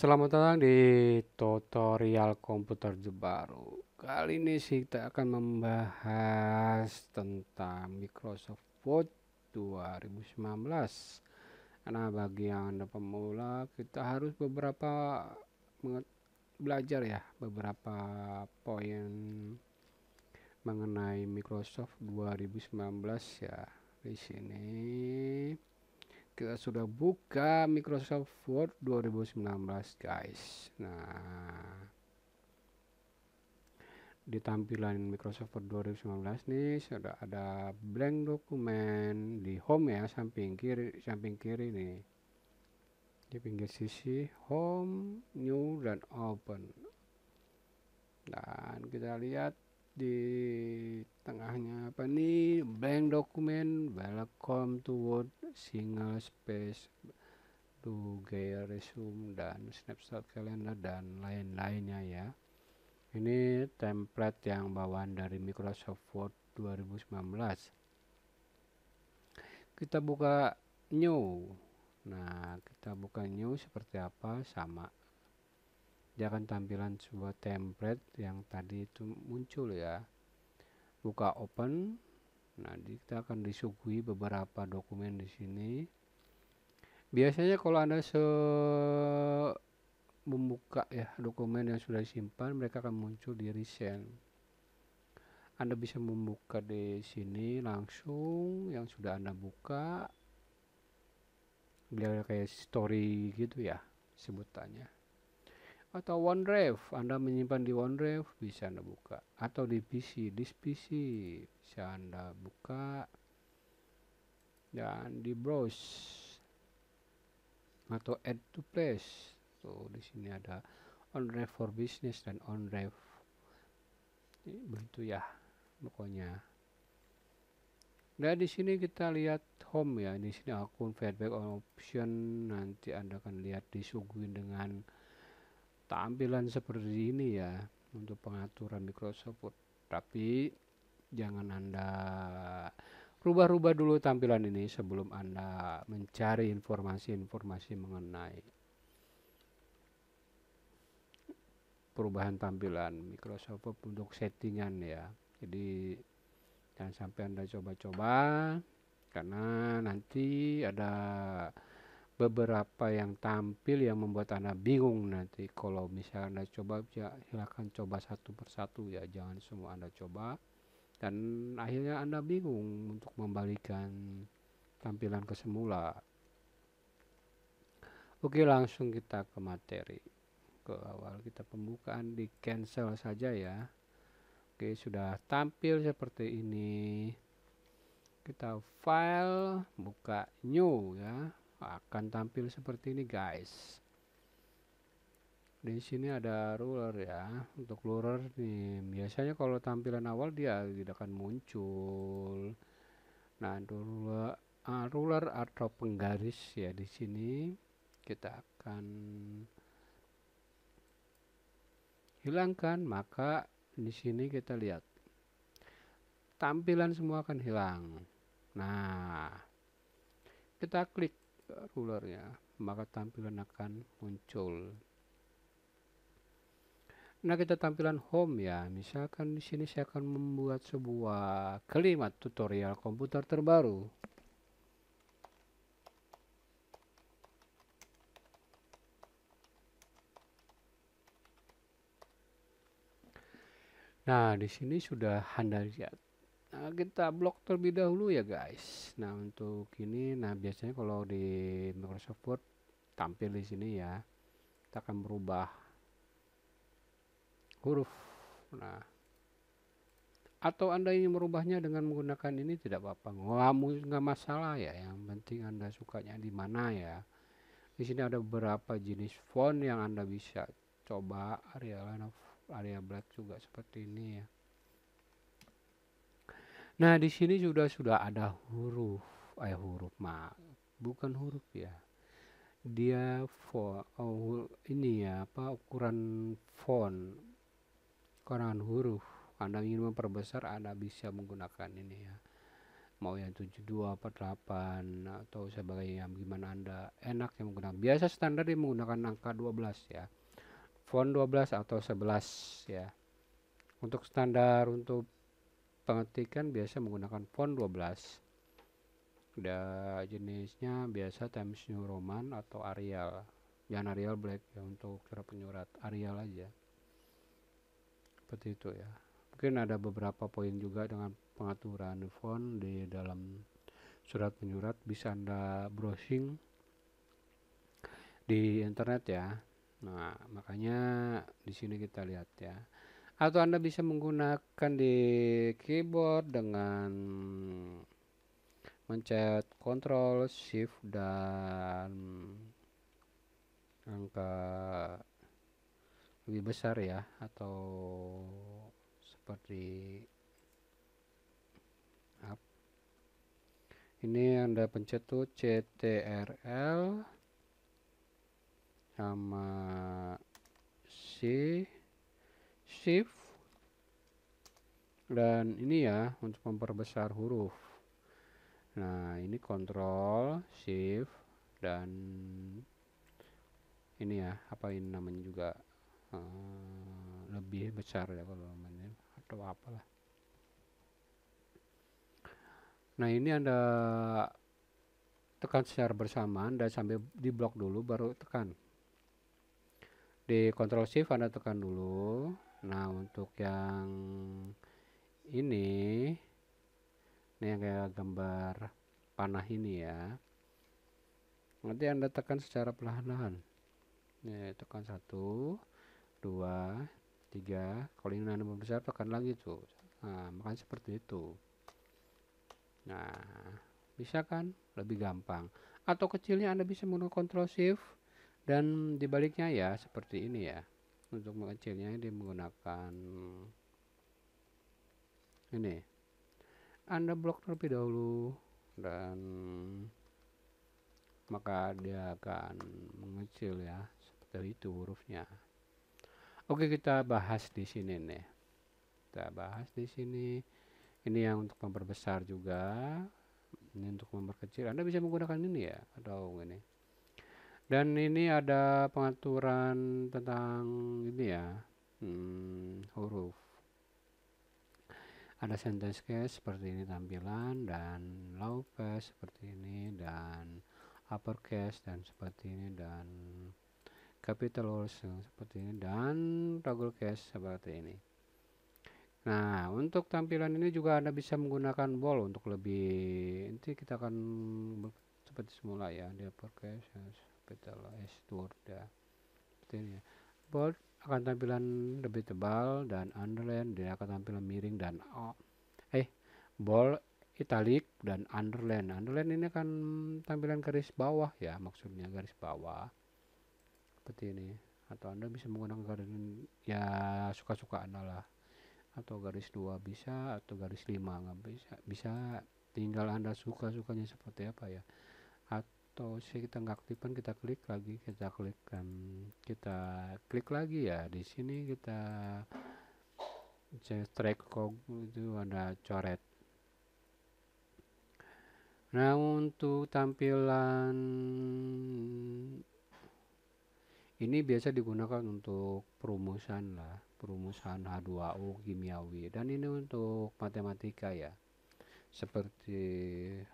Selamat datang di tutorial komputer baru. Kali ini sih kita akan membahas tentang Microsoft Word 2019. Karena bagi yang Anda pemula, kita harus beberapa belajar ya, beberapa poin mengenai Microsoft 2019 ya. Di sini kita sudah buka Microsoft Word 2019 guys nah di tampilan Microsoft Word 2019 nih sudah ada blank dokumen di home ya samping kiri samping kiri nih di pinggir sisi home new dan open dan kita lihat di tengahnya apa nih blank dokumen welcome to word single space to gaya resume dan snapshot calendar dan lain-lainnya ya ini template yang bawaan dari Microsoft Word 2019 kita buka new nah kita buka new seperti apa sama akan tampilan sebuah template yang tadi itu muncul ya buka open nah kita akan disuguhi beberapa dokumen di sini biasanya kalau anda se membuka ya dokumen yang sudah disimpan mereka akan muncul di recent anda bisa membuka di sini langsung yang sudah anda buka biar kayak story gitu ya sebutannya atau OneDrive Anda menyimpan di OneDrive bisa Anda buka atau di PC di PC bisa Anda buka dan di browse atau add to place tuh di sini ada OneDrive for business dan OneDrive begitu ya pokoknya Nah di sini kita lihat home ya. Di sini akun feedback option nanti Anda akan lihat disuguhin dengan tampilan seperti ini ya untuk pengaturan Microsoft Word tapi jangan Anda rubah-rubah dulu tampilan ini sebelum Anda mencari informasi-informasi mengenai perubahan tampilan Microsoft Word untuk settingan ya jadi jangan sampai Anda coba-coba karena nanti ada beberapa yang tampil yang membuat Anda bingung nanti kalau misalnya Anda coba ya silahkan coba satu persatu ya jangan semua Anda coba dan akhirnya Anda bingung untuk membalikan tampilan ke semula oke langsung kita ke materi ke awal kita pembukaan di cancel saja ya oke sudah tampil seperti ini kita file buka new ya akan tampil seperti ini guys di sini ada ruler ya untuk ruler nih biasanya kalau tampilan awal dia tidak akan muncul nah ruler uh, ruler atau penggaris ya di sini kita akan hilangkan maka di sini kita lihat tampilan semua akan hilang nah kita klik rulernya, maka tampilan akan muncul. Nah, kita tampilan home ya. Misalkan di sini saya akan membuat sebuah kalimat tutorial komputer terbaru. Nah, di sini sudah handal lihat ya. Eh, kita blok terlebih dahulu ya guys. Nah, untuk ini nah biasanya kalau di Microsoft Word tampil di sini ya. Kita akan berubah huruf. Nah, atau Anda ingin merubahnya dengan menggunakan ini tidak apa-apa. nggak masalah ya. Yang penting Anda sukanya di mana ya. Di sini ada beberapa jenis font yang Anda bisa coba area Area Black juga seperti ini ya. Nah, di sini sudah sudah ada huruf, eh huruf ma, bukan huruf ya. Dia font oh, ini ya apa ukuran font ukuran huruf. Anda ingin memperbesar Anda bisa menggunakan ini ya. Mau yang 72 48 atau sebagainya gimana Anda enak yang menggunakan. Biasa standar dia menggunakan angka 12 ya. Font 12 atau 11 ya. Untuk standar untuk pengetikan biasa menggunakan font 12 udah jenisnya biasa Times New Roman atau Arial jangan Arial Black ya untuk cara penyurat Arial aja seperti itu ya mungkin ada beberapa poin juga dengan pengaturan font di dalam surat penyurat bisa anda browsing di internet ya nah makanya di sini kita lihat ya atau Anda bisa menggunakan di keyboard dengan mencet Ctrl Shift dan angka lebih besar ya atau seperti up ini anda pencet tuh CTRL sama C shift dan ini ya untuk memperbesar huruf nah ini kontrol shift dan ini ya apa ini namanya juga uh, lebih besar ya kalau namanya atau apalah nah ini anda tekan secara bersamaan dan sambil di blok dulu baru tekan di control shift anda tekan dulu Nah, untuk yang ini ini yang kayak gambar panah ini ya. Nanti Anda tekan secara perlahan-lahan. Nih, tekan satu, dua, tiga. Kalau ini Anda membesar tekan lagi tuh. Nah, makanya seperti itu. Nah, bisa kan? Lebih gampang. Atau kecilnya Anda bisa menggunakan control Shift dan dibaliknya ya seperti ini ya untuk mengecilnya dia menggunakan ini anda blok terlebih dahulu dan maka dia akan mengecil ya seperti itu hurufnya oke kita bahas di sini nih kita bahas di sini ini yang untuk memperbesar juga ini untuk memperkecil Anda bisa menggunakan ini ya atau ini dan ini ada pengaturan tentang ini ya, hmm, huruf. Ada sentence case seperti ini tampilan dan low case seperti ini dan upper case dan seperti ini dan capital seperti ini dan toggle case seperti ini. Nah, untuk tampilan ini juga Anda bisa menggunakan bold untuk lebih nanti kita akan seperti semula ya, di upper case capital S Word ya seperti ini bold akan tampilan lebih tebal dan underline dia akan tampilan miring dan oh, eh bold italic dan underline underline ini akan tampilan garis bawah ya maksudnya garis bawah seperti ini atau anda bisa menggunakan garis ya suka-suka anda lah atau garis dua bisa atau garis lima nggak bisa bisa tinggal anda suka-sukanya seperti apa ya atau atau kita nggak aktifkan kita klik lagi kita klik kita klik lagi ya di sini kita track kog itu ada coret nah untuk tampilan ini biasa digunakan untuk perumusan lah perumusan H2O kimiawi dan ini untuk matematika ya seperti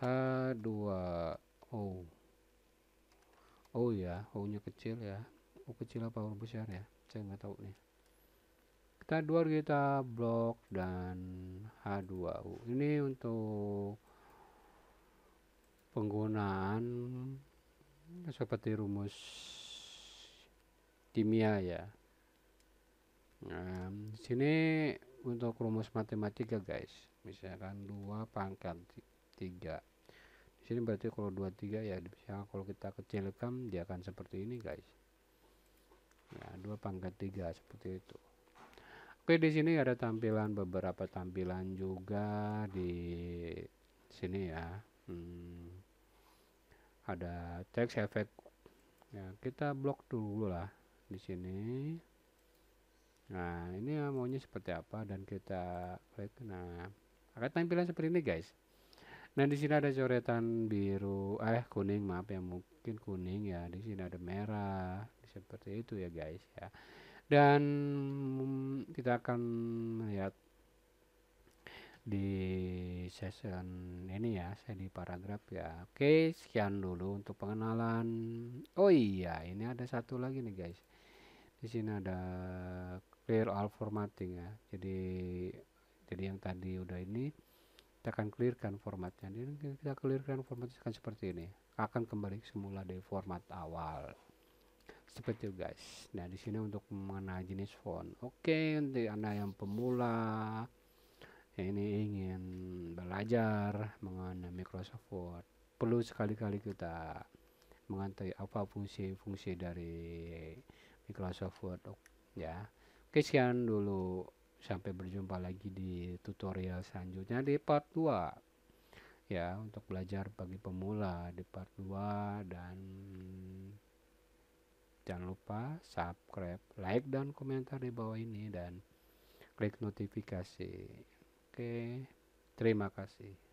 H2O Oh ya, oh nya kecil ya. oh kecil apa huruf besar ya? Saya nggak tahu nih. Kita dua kita blok dan h 2 u. Ini untuk penggunaan seperti rumus kimia ya. Nah, sini untuk rumus matematika guys. Misalkan 2 pangkat 3 sini berarti kalau 23 ya misalnya kalau kita kecilkan dia akan seperti ini guys ya 2 pangkat 3 seperti itu Oke di sini ada tampilan beberapa tampilan juga di sini ya hmm, ada teks efek ya kita blok dulu lah di sini nah ini maunya seperti apa dan kita klik nah akan tampilan seperti ini guys Nah di sini ada coretan biru, eh kuning maaf ya mungkin kuning ya. Di sini ada merah, seperti itu ya guys ya. Dan mm, kita akan melihat di session ini ya saya di paragraf ya oke sekian dulu untuk pengenalan oh iya ini ada satu lagi nih guys di sini ada clear all formatting ya jadi jadi yang tadi udah ini kita akan clearkan formatnya Ini kita clearkan formatnya akan seperti ini akan kembali semula dari format awal seperti itu guys nah di sini untuk mengenai jenis font oke okay, untuk anda yang pemula ini ingin belajar mengenai Microsoft Word perlu sekali-kali kita mengantai apa fungsi-fungsi dari Microsoft Word ya oke sekian dulu sampai berjumpa lagi di tutorial selanjutnya di part 2 ya untuk belajar bagi pemula di part 2 dan jangan lupa subscribe like dan komentar di bawah ini dan klik notifikasi oke terima kasih